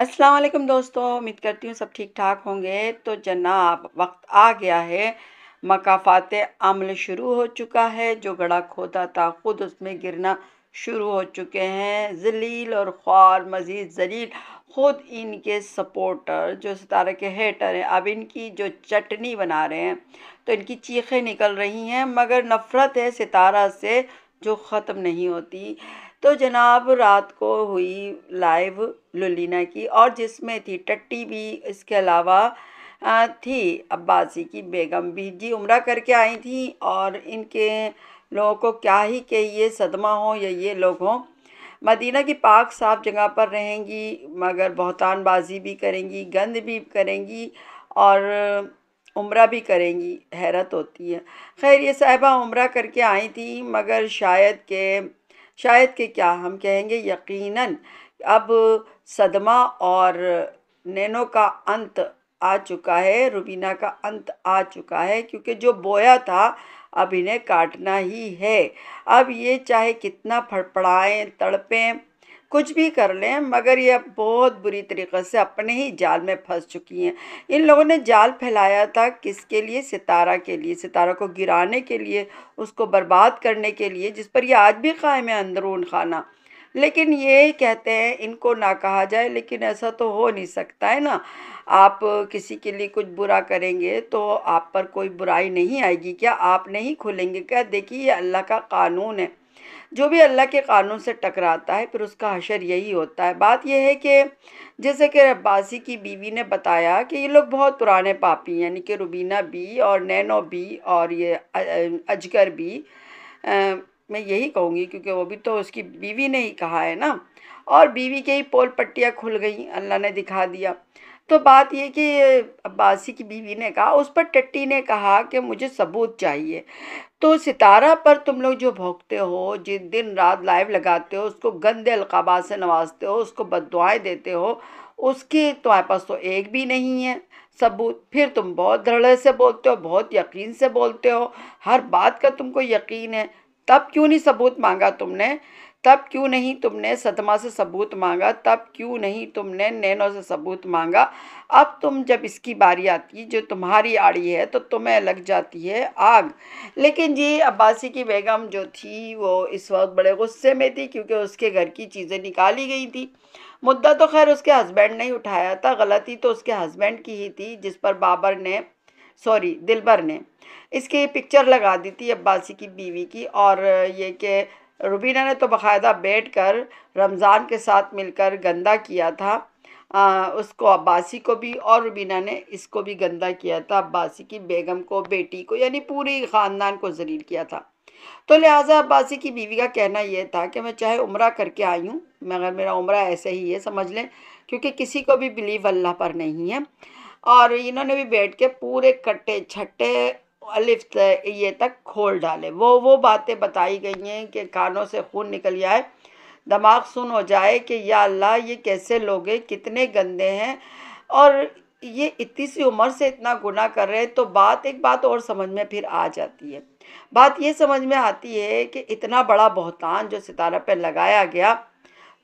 अस्सलाम वालेकुम दोस्तों उम्मीद करती हूँ सब ठीक ठाक होंगे तो जनाब वक्त आ गया है मकाफात अमल शुरू हो चुका है जो गड़ा खोदा था खुद उसमें गिरना शुरू हो चुके हैं जलील और ख्वार मज़ीद जलील ख़ुद इनके सपोर्टर जो सितारे के हेटर हैं अब इनकी जो चटनी बना रहे हैं तो इनकी चीखें निकल रही हैं मगर नफ़रत है सितारा से जो ख़त्म नहीं होती तो जनाब रात को हुई लाइव लुलीना की और जिसमें थी टट्टी भी इसके अलावा थी अब्बासी की बेगम भी जी उम्र करके आई थी और इनके लोगों को क्या ही कि ये सदमा हो या ये लोग हों मदीना की पाक साफ जगह पर रहेंगी मगर बहतानबाजी भी करेंगी गंद भी करेंगी और उम्र भी करेंगी हैरत होती है खैर ये साहिबा उम्र करके आई थी मगर शायद के शायद कि क्या हम कहेंगे यकीनन अब सदमा और नैनो का अंत आ चुका है रुबीना का अंत आ चुका है क्योंकि जो बोया था अब इन्हें काटना ही है अब ये चाहे कितना फड़फड़ाएँ तड़पें कुछ भी कर लें मगर ये बहुत बुरी तरीक़े से अपने ही जाल में फंस चुकी हैं इन लोगों ने जाल फैलाया था किसके लिए सितारा के लिए सितारा को गिराने के लिए उसको बर्बाद करने के लिए जिस पर यह आज भी कायम है अंदरून खाना लेकिन ये कहते हैं इनको ना कहा जाए लेकिन ऐसा तो हो नहीं सकता है ना आप किसी के लिए कुछ बुरा करेंगे तो आप पर कोई बुराई नहीं आएगी क्या आप नहीं खुलेंगे क्या देखिए ये अल्लाह का कानून है जो भी अल्लाह के कानून से टकराता है फिर उसका हशर यही होता है बात यह है कि जैसे कि अब्बासी की बीवी ने बताया कि ये लोग बहुत पुराने पापी यानी कि रुबीना भी और नैनो भी और ये अजगर भी आ, मैं यही कहूँगी क्योंकि वो भी तो उसकी बीवी ने ही कहा है ना और बीवी के ही पोल पट्टियाँ खुल गई अल्लाह ने दिखा दिया तो बात यह कि अब्बासी की बीवी ने कहा उस पर टट्टी ने कहा कि मुझे सबूत चाहिए तो सितारा पर तुम लोग जो भोंकते हो जिस दिन रात लाइव लगाते हो उसको गंदे अलकाबा से नवाजते हो उसको बददुआएं देते हो उसके तुम्हारे पास तो एक भी नहीं है सबूत फिर तुम बहुत धड़े से बोलते हो बहुत यकीन से बोलते हो हर बात का तुमको यकीन है तब क्यों नहीं सबूत मांगा तुमने तब क्यों नहीं तुमने सदमा से सबूत मांगा तब क्यों नहीं तुमने नैनो से सबूत मांगा अब तुम जब इसकी बारी आती जो तुम्हारी आड़ी है तो तुम्हें लग जाती है आग लेकिन जी अब्बासी की बेगम जो थी वो इस वक्त बड़े गुस्से में थी क्योंकि उसके घर की चीज़ें निकाली गई थी मुद्दा तो खैर उसके हस्बैंड ने ही उठाया था गलती तो उसके हस्बैंड की ही थी जिस पर बाबर ने सॉरी दिलबर ने इसकी पिक्चर लगा दी थी अब्बासी की बीवी की और ये कि रुबीना ने तो बाकायदा बैठ कर रमज़ान के साथ मिलकर गंदा किया था आ, उसको अब्बासी को भी और रुबीना ने इसको भी गंदा किया था अब्बासी की बेगम को बेटी को यानी पूरी ख़ानदान को जलील किया था तो लिहाजा अब्बासी की बीवी का कहना यह था कि मैं चाहे उम्र करके आई हूँ मगर मेरा उम्र ऐसे ही है समझ लें क्योंकि किसी को भी बिलीव अल्लाह पर नहीं है और इन्होंने भी बैठ के पूरे कट्टे छट्टे अलिफ ये तक खोल डाले वो वो बातें बताई गई हैं कि कानों से खून निकल जाए दिमाग सुन हो जाए कि या अल्लाह ये कैसे लोग हैं कितने गंदे हैं और ये इतनी सी उम्र से इतना गुनाह कर रहे हैं तो बात एक बात और समझ में फिर आ जाती है बात ये समझ में आती है कि इतना बड़ा बहुतान जो सितारा पर लगाया गया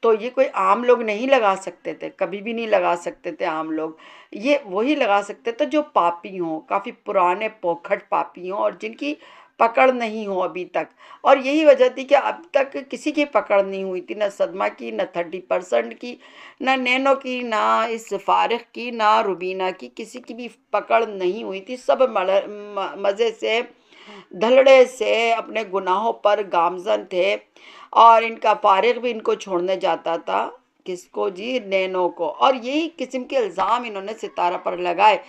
तो ये कोई आम लोग नहीं लगा सकते थे कभी भी नहीं लगा सकते थे आम लोग ये वही लगा सकते थे जो पापी हों काफ़ी पुराने पोखट पापी हों और जिनकी पकड़ नहीं हो अभी तक और यही वजह थी कि अब तक किसी की पकड़ नहीं हुई थी ना सदमा की ना थर्टी परसेंट की ना नैनो की ना इस फारग की ना रुबीना की किसी की भी पकड़ नहीं हुई थी सब मज़े से धलड़े से अपने गुनाहों पर गामजन थे और इनका फारग भी इनको छोड़ने जाता था किसको जी नैनो को और यही किस्म के इल्ज़ाम इन्होंने सितारा पर लगाए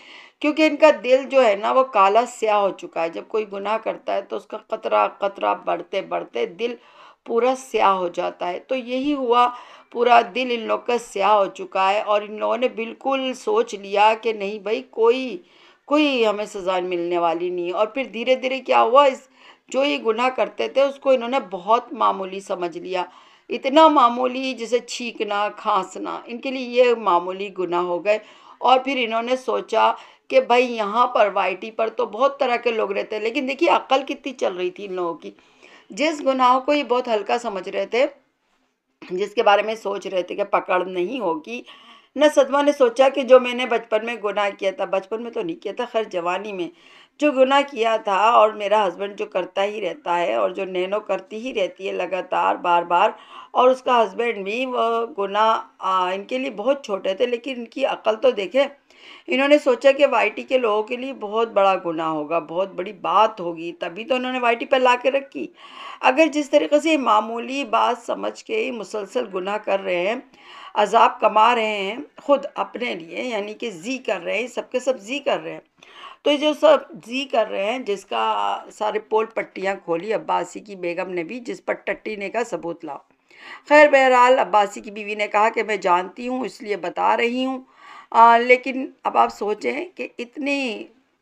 क्योंकि इनका दिल जो है ना वो काला स्याह हो चुका है जब कोई गुनाह करता है तो उसका कतरा कतरा बढ़ते बढ़ते दिल पूरा स्याह हो जाता है तो यही हुआ पूरा दिल इन लोग का स्याह हो चुका है और इन लोगों ने बिल्कुल सोच लिया कि नहीं भाई कोई कोई हमें सज़ा मिलने वाली नहीं है और फिर धीरे धीरे क्या हुआ इस जो ये गुनाह करते थे उसको इन्होंने बहुत मामूली समझ लिया इतना मामूली जैसे छींकना खांसना इनके लिए ये मामूली गुनाह हो गए और फिर इन्होंने सोचा कि भाई यहाँ पर वाइटी पर तो बहुत तरह के लोग रहते हैं लेकिन देखिए अक्ल कितनी चल रही थी इन लोगों की जिस गुनाह को ये बहुत हल्का समझ रहे थे जिसके बारे में सोच रहे थे कि पकड़ नहीं होगी न सदमा ने सोचा कि जो मैंने बचपन में गुनाह किया था बचपन में तो नहीं किया था खैर जवानी में जो गुनाह किया था और मेरा हस्बैंड जो करता ही रहता है और जो नैनो करती ही रहती है लगातार बार बार और उसका हस्बैंड भी वह गुनाह इनके लिए बहुत छोटे थे लेकिन इनकी अकल तो देखे इन्होंने सोचा कि वाईटी के लोगों के लिए बहुत बड़ा गुनाह होगा बहुत बड़ी बात होगी तभी तो उन्होंने वाईटी पर ला के रखी अगर जिस तरीके से मामूली बात समझ के ही मुसलसल गुनाह कर रहे हैं अजाब कमा रहे हैं ख़ुद अपने लिए यानी कि जी कर रहे हैं सबके सब जी कर रहे हैं तो ये जो सब जी कर रहे हैं जिसका सारे पोल पट्टियाँ खोली अब्बासी की बेगम ने भी जिस पर टट्टी ने का सबूत लाओ खैर बहरहाल अब्बासी की बीवी ने कहा कि मैं जानती हूँ इसलिए बता रही हूँ लेकिन अब आप सोचें कि इतनी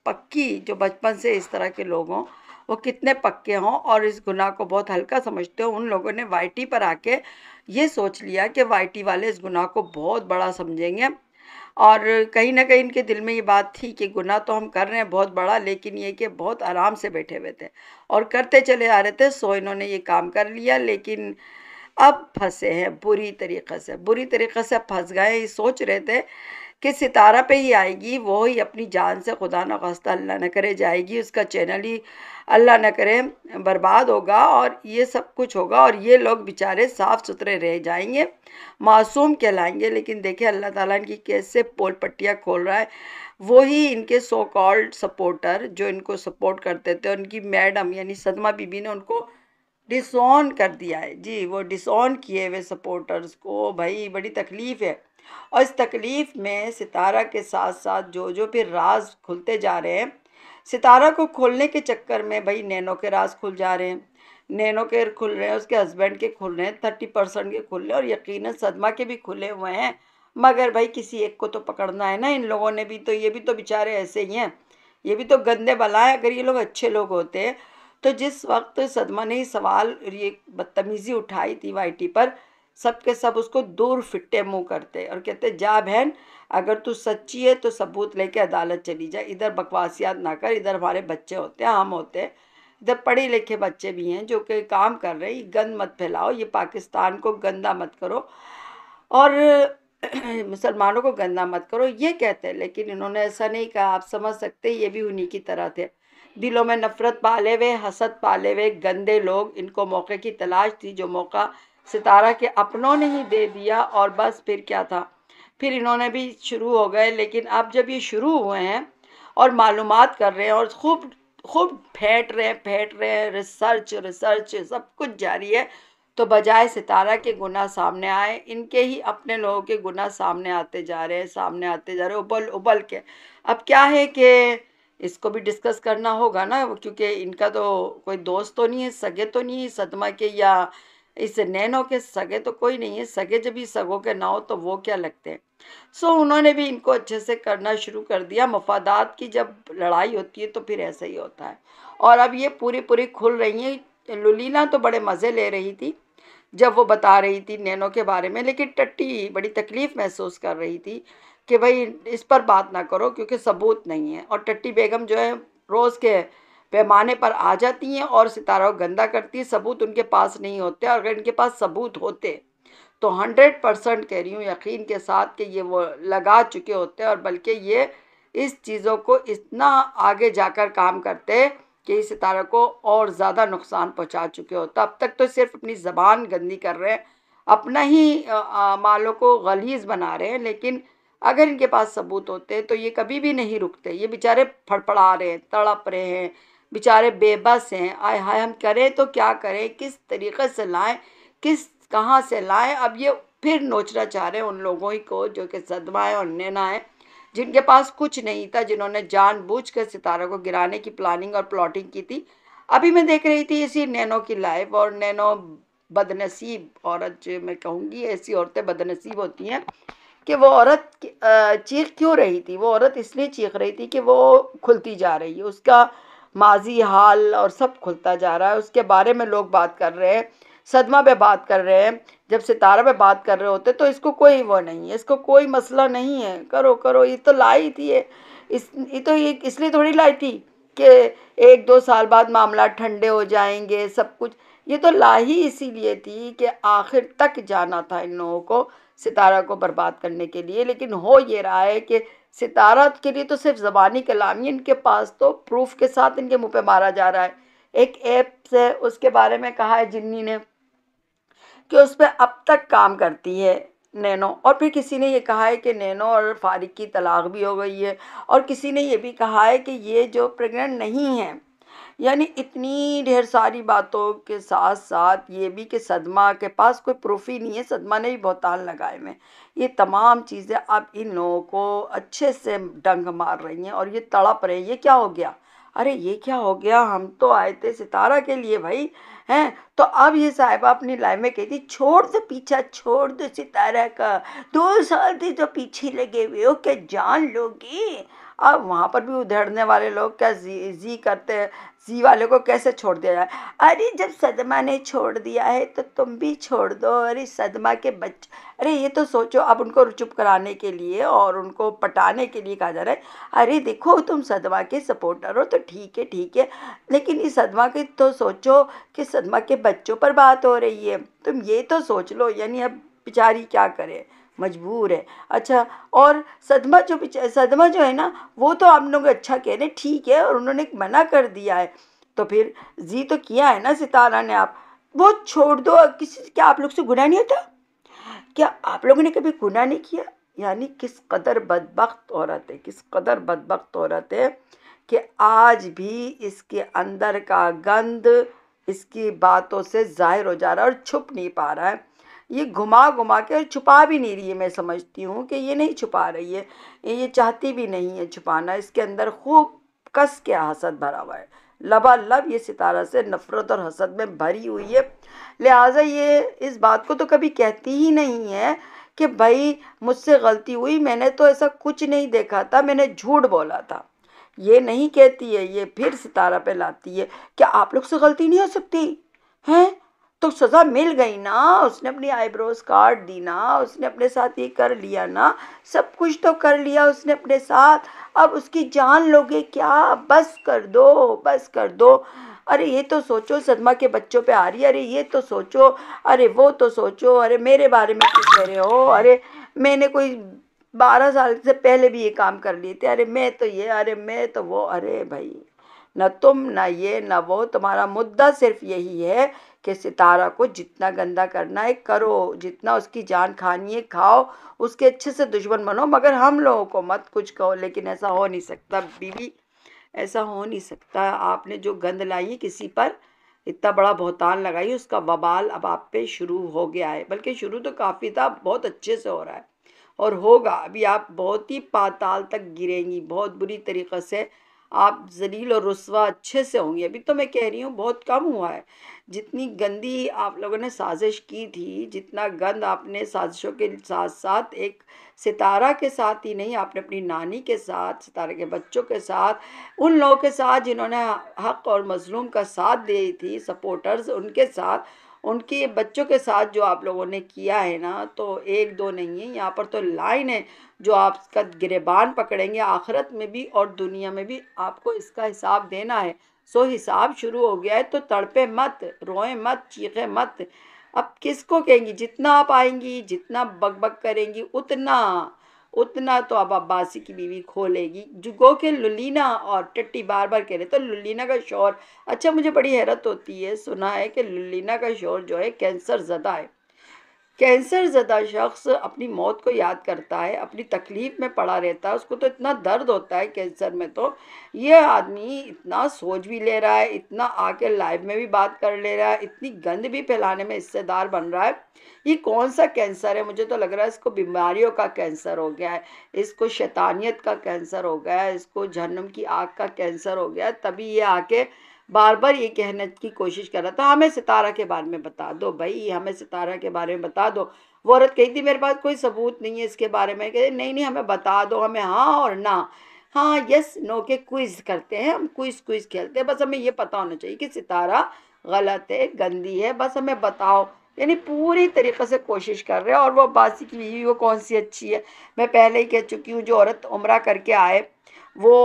पक्की जो बचपन से इस तरह के लोग हों वो कितने पक्के हों और इस गुनाह को बहुत हल्का समझते हो उन लोगों ने वाईटी पर आके ये सोच लिया कि वाईटी वाले इस गुनाह को बहुत बड़ा समझेंगे और कहीं ना कहीं इनके दिल में ये बात थी कि गुनाह तो हम कर रहे हैं बहुत बड़ा लेकिन ये कि बहुत आराम से बैठे हुए थे और करते चले आ रहे थे सो इन्होंने ये काम कर लिया लेकिन अब फंसे हैं बुरी तरीक़े से बुरी तरीक़े से फंस गए सोच रहे थे किस सितारा पे ही आएगी वो ही अपनी जान से खुदा न खास्ता अल्लाह न करे जाएगी उसका चैनल ही अल्लाह न करे बर्बाद होगा और ये सब कुछ होगा और ये लोग बेचारे साफ़ सुथरे रह जाएंगे मासूम कहलाएंगे लेकिन देखिए अल्लाह ताला इनकी कैसे पोल पट्टियाँ खोल रहा है वही इनके सो कॉल्ड सपोर्टर जो इनको सपोर्ट करते थे उनकी मैडम यानी सदमा बीबी ने उनको डिसऑन कर दिया है जी वो डिसऑन किए हुए सपोर्टर्स को भाई बड़ी तकलीफ़ है और इस तकलीफ़ में सितारा के साथ साथ जो जो भी राज खुलते जा रहे हैं सितारा को खोलने के चक्कर में भाई नैनो के राज खुल जा रहे हैं नैनो के खुल रहे हैं उसके हस्बैंड के खुल रहे हैं थर्टी परसेंट के खुल रहे हैं और यकीन सदमा के भी खुले हुए हैं मगर भाई किसी एक को तो पकड़ना है ना इन लोगों ने भी तो ये भी तो बेचारे ऐसे ही हैं ये भी तो गंदे बला है अगर ये लोग अच्छे लोग होते तो जिस वक्त सदमा ने सवाल ये बदतमीज़ी उठाई थी वाई पर सब के सब उसको दूर फिट्टे मुंह करते और कहते जा बहन अगर तू सच्ची है तो सबूत लेके अदालत चली जा इधर बकवासियात ना कर इधर हमारे बच्चे होते हैं हम होते हैं इधर पढ़े लिखे बच्चे भी हैं जो कि काम कर रहे हैं गंद मत फैलाओ ये पाकिस्तान को गंदा मत करो और मुसलमानों को गंदा मत करो ये कहते हैं लेकिन इन्होंने ऐसा नहीं कहा आप समझ सकते ये भी उन्हीं की तरह थे दिलों में नफ़रत पाले हुए हसद पाले हुए गंदे लोग इनको मौके की तलाश थी जो मौका सितारा के अपनों ने ही दे दिया और बस फिर क्या था फिर इन्होंने भी शुरू हो गए लेकिन अब जब ये शुरू हुए हैं और मालूम कर रहे हैं और खूब खूब फेंट रहे हैं फेंट रहे हैं रिसर्च रिसर्च सब कुछ जारी है तो बजाय सितारा के गुना सामने आए इनके ही अपने लोगों के गुनाह सामने आते जा रहे हैं सामने आते जा रहे हैं उबल उबल के अब क्या है कि इसको भी डिस्कस करना होगा ना क्योंकि इनका तो कोई दोस्त तो नहीं है सगे तो नहीं है सदमा के या इस नैनो के सगे तो कोई नहीं है सगे जब भी सगों के ना हो तो वो क्या लगते हैं सो so, उन्होंने भी इनको अच्छे से करना शुरू कर दिया मफादात की जब लड़ाई होती है तो फिर ऐसा ही होता है और अब ये पूरी पूरी खुल रही हैं लुलीला तो बड़े मज़े ले रही थी जब वो बता रही थी नैनो के बारे में लेकिन टट्टी बड़ी तकलीफ़ महसूस कर रही थी कि भाई इस पर बात ना करो क्योंकि सबूत नहीं है और टट्टी बेगम जो है रोज़ के पैमाने पर आ जाती हैं और सितारों गंदा करती है सबूत उनके पास नहीं होते और अगर इनके पास सबूत होते तो हंड्रेड परसेंट कह रही हूँ यकीन के साथ कि ये वो लगा चुके होते और बल्कि ये इस चीज़ों को इतना आगे जाकर काम करते कि इस सितारों को और ज़्यादा नुकसान पहुँचा चुके होते अब तक तो सिर्फ अपनी ज़बान गंदी कर रहे हैं अपना ही मालों को गलीज बना रहे हैं लेकिन अगर इनके पास सबूत होते तो ये कभी भी नहीं रुकते ये बेचारे फड़फड़ा रहे हैं तड़प रहे हैं बेचारे बेबस हैं आय हाय हम करें तो क्या करें किस तरीक़े से लाएं किस कहाँ से लाएं अब ये फिर नोचना चाह रहे हैं उन लोगों ही को जो कि सदमा है और नैना है जिनके पास कुछ नहीं था जिन्होंने कर सितारा को गिराने की प्लानिंग और प्लॉटिंग की थी अभी मैं देख रही थी इसी नैनो की लाइफ और नैनो बदनसीब औरत जो मैं कहूँगी ऐसी औरतें बदनसीब होती हैं कि वो औरत चीख क्यों रही थी वो औरत इसलिए चीख रही थी कि वो खुलती जा रही है उसका माजी हाल और सब खुलता जा रहा है उसके बारे में लोग बात कर रहे हैं सदमा पे बात कर रहे हैं जब सितारा पे बात कर रहे होते तो इसको कोई वो नहीं है इसको कोई मसला नहीं है करो करो ये तो लाई थी ये इस ये तो ये इसलिए थोड़ी लाई थी कि एक दो साल बाद मामला ठंडे हो जाएंगे सब कुछ ये तो ला ही इसीलिए थी कि आखिर तक जाना था इन लोगों को सितारा को बर्बाद करने के लिए लेकिन हो ये रहा है कि सितारा के लिए तो सिर्फ ज़बानी कलामी इनके पास तो प्रूफ के साथ इनके मुँह पे मारा जा रहा है एक ऐप से उसके बारे में कहा है जिन्नी ने कि उस पर अब तक काम करती है नैनो और फिर किसी ने ये कहा है कि नैनो और फारिक की तलाक भी हो गई है और किसी ने ये भी कहा है कि ये जो प्रेग्नेंट नहीं है यानी इतनी ढेर सारी बातों के साथ साथ ये भी कि सदमा के पास कोई प्रूफ ही नहीं है सदमा ने भी बहुतान लगाए हुए ये तमाम चीज़ें अब इन लोगों को अच्छे से डंग मार रही हैं और ये तड़प रहे हैं ये क्या हो गया अरे ये क्या हो गया हम तो आए थे सितारा के लिए भाई हैं तो अब ये साहिबा अपनी लाइफ में कहती छोड़ दो पीछा छोड़ दो सितारा का दो साल थे तो पीछे लगे हुए हो क्या जान लोगी और वहाँ पर भी उधड़ने वाले लोग क्या जी जी करते हैं जी वाले को कैसे छोड़ दिया जाए अरे जब सदमा ने छोड़ दिया है तो तुम भी छोड़ दो अरे सदमा के बच्चे अरे ये तो सोचो अब उनको चुप कराने के लिए और उनको पटाने के लिए कहा जा रहा है अरे देखो तुम सदमा के सपोर्टर हो तो ठीक है ठीक है लेकिन इस सदमा के तो सोचो कि सदमा के बच्चों पर बात हो रही है तुम ये तो सोच लो यानी अब बेचारी क्या करें मजबूर है अच्छा और सदमा जो सदमा जो है ना वो तो आप लोग अच्छा कह रहे ठीक है और उन्होंने मना कर दिया है तो फिर जी तो किया है ना सितारा ने आप वो छोड़ दो किसी क्या आप लोग से गुना नहीं होता क्या आप लोगों ने कभी गुना नहीं किया यानी किस कदर बदबخت औरत है किस कदर बदबخت औरत है कि आज भी इसके अंदर का गंद इसकी बातों से ज़ाहिर हो जा रहा है और छुप नहीं पा रहा है ये घुमा घुमा के छुपा भी नहीं रही है मैं समझती हूँ कि ये नहीं छुपा रही है ये चाहती भी नहीं है छुपाना इसके अंदर खूब कस के हसद भरा हुआ है लबा लब ये सितारा से नफ़रत और हसद में भरी हुई है लिहाजा ये इस बात को तो कभी कहती ही नहीं है कि भाई मुझसे गलती हुई मैंने तो ऐसा कुछ नहीं देखा था मैंने झूठ बोला था ये नहीं कहती है ये फिर सितारा पे लाती है क्या आप लोग से गलती नहीं हो सकती हैं तो सज़ा मिल गई ना उसने अपनी आईब्रोज काट दी ना उसने अपने साथ ये कर लिया ना सब कुछ तो कर लिया उसने अपने साथ अब उसकी जान लोगे क्या बस कर दो बस कर दो अरे ये तो सोचो सदमा के बच्चों पे आ रही है अरे ये तो सोचो अरे वो तो सोचो अरे मेरे बारे में कुछ कह रहे हो अरे मैंने कोई बारह साल से पहले भी ये काम कर लिए थे अरे मैं तो ये अरे मैं तो वो अरे भाई न तुम न ये न वो तुम्हारा मुद्दा सिर्फ यही है कि सितारा को जितना गंदा करना है करो जितना उसकी जान खानी है खाओ उसके अच्छे से दुश्मन बनो मगर हम लोगों को मत कुछ कहो लेकिन ऐसा हो नहीं सकता बीवी ऐसा हो नहीं सकता आपने जो गंद लाई किसी पर इतना बड़ा बहुतान लगाई उसका बबाल अब आप पे शुरू हो गया है बल्कि शुरू तो काफ़ी था बहुत अच्छे से हो रहा है और होगा अभी आप बहुत ही पाताल तक गिरेंगी बहुत बुरी तरीक़े से आप जलील और रसवा अच्छे से होंगे अभी तो मैं कह रही हूँ बहुत कम हुआ है जितनी गंदी आप लोगों ने साजिश की थी जितना गंद आपने साजिशों के साथ साथ एक सितारा के साथ ही नहीं आपने अपनी नानी के साथ सितारे के बच्चों के साथ उन लोगों के साथ जिन्होंने हक और मज़लूम का साथ दी थी सपोर्टर्स उनके साथ उनके बच्चों के साथ जो आप लोगों ने किया है ना तो एक दो नहीं है यहाँ पर तो लाइन है जो आपका गिरेबान पकड़ेंगे आखिरत में भी और दुनिया में भी आपको इसका हिसाब देना है सो हिसाब शुरू हो गया है तो तड़पे मत रोए मत चीखे मत अब किसको कहेंगी जितना आप आएंगी जितना बकबक करेंगी उतना उतना तो अब अब्बासी की बीवी खोलेगी जुगो के लुलीना और टट्टी बार बार कह रहे तो लुलीना का शोर अच्छा मुझे बड़ी हैरत होती है सुना है कि लुलीना का शोर जो है कैंसर ज़दा है कैंसर ज़दा शख्स अपनी मौत को याद करता है अपनी तकलीफ़ में पड़ा रहता है उसको तो इतना दर्द होता है कैंसर में तो ये आदमी इतना सोच भी ले रहा है इतना आके लाइव में भी बात कर ले रहा है इतनी गंद भी फैलाने में हिस्सेदार बन रहा है ये कौन सा कैंसर है मुझे तो लग रहा है इसको बीमारियों का कैंसर हो गया है इसको शैतानियत का कैंसर हो गया है इसको जहनम की आग का कैंसर हो गया है तभी ये आके बार बार ये कहने की कोशिश कर रहा था हमें सितारा के बारे में बता दो भाई हमें सितारा के बारे में बता दो वो औरत कही थी मेरे पास कोई सबूत नहीं है इसके बारे में कहते नहीं नहीं हमें बता दो हमें हाँ और ना हाँ यस नो के क्विज करते हैं हम क्विज क्विज खेलते हैं बस हमें ये पता होना चाहिए कि सितारा गलत है गंदी है बस हमें बताओ यानी पूरी तरीके से कोशिश कर रहे हैं और वो बासी की बीवी वो कौन सी अच्छी है मैं पहले ही कह चुकी हूँ जो औरत उम्र करके आए वो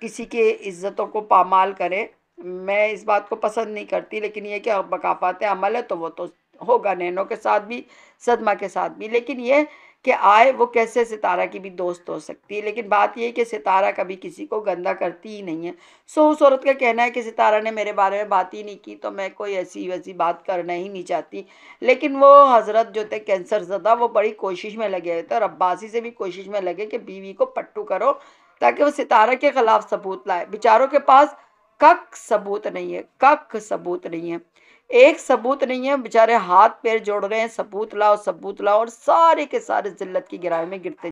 किसी के इज़्ज़तों को पामाल करे मैं इस बात को पसंद नहीं करती लेकिन ये कि बकाफात अमल है तो वो तो होगा नैनों के साथ भी सदमा के साथ भी लेकिन ये कि आए वो कैसे सितारा की भी दोस्त हो सकती है लेकिन बात यह कि सितारा कभी किसी को गंदा करती ही नहीं है सो उस औरत का कहना है कि सितारा ने मेरे बारे में बात ही नहीं की तो मैं कोई ऐसी वैसी बात करना ही नहीं चाहती लेकिन वो हज़रत जो थे कैंसर ज़दा वो बड़ी कोशिश में लगे हुए थे और अब्बासी से भी कोशिश में लगे कि बीवी को पट्टू करो ताकि वो सितारा के ख़िलाफ़ सबूत लाए बेचारों के पास कक सबूत नहीं है कक सबूत नहीं है एक सबूत नहीं है बेचारे हाथ पैर जोड़ रहे हैं सबूत लाओ सबूत लाओ और सारे के सारे जिल्लत की गिराई में गिरते